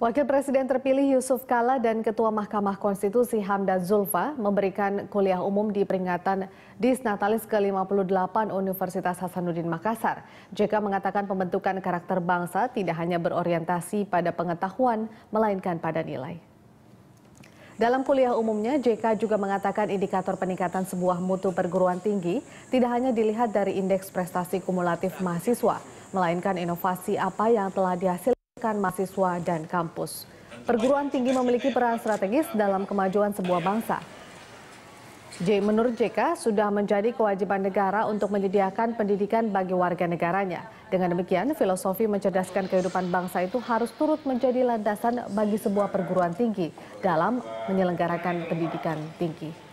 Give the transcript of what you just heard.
Wakil Presiden terpilih Yusuf Kala dan Ketua Mahkamah Konstitusi Hamdan Zulfa memberikan kuliah umum di peringatan Disnatalis ke-58 Universitas Hasanuddin Makassar. JK mengatakan pembentukan karakter bangsa tidak hanya berorientasi pada pengetahuan, melainkan pada nilai. Dalam kuliah umumnya, JK juga mengatakan indikator peningkatan sebuah mutu perguruan tinggi tidak hanya dilihat dari indeks prestasi kumulatif mahasiswa, melainkan inovasi apa yang telah dihasilkan rekan mahasiswa dan kampus. Perguruan tinggi memiliki peran strategis dalam kemajuan sebuah bangsa. J. Menurut JK, sudah menjadi kewajiban negara untuk menyediakan pendidikan bagi warga negaranya. Dengan demikian, filosofi mencerdaskan kehidupan bangsa itu harus turut menjadi landasan bagi sebuah perguruan tinggi dalam menyelenggarakan pendidikan tinggi.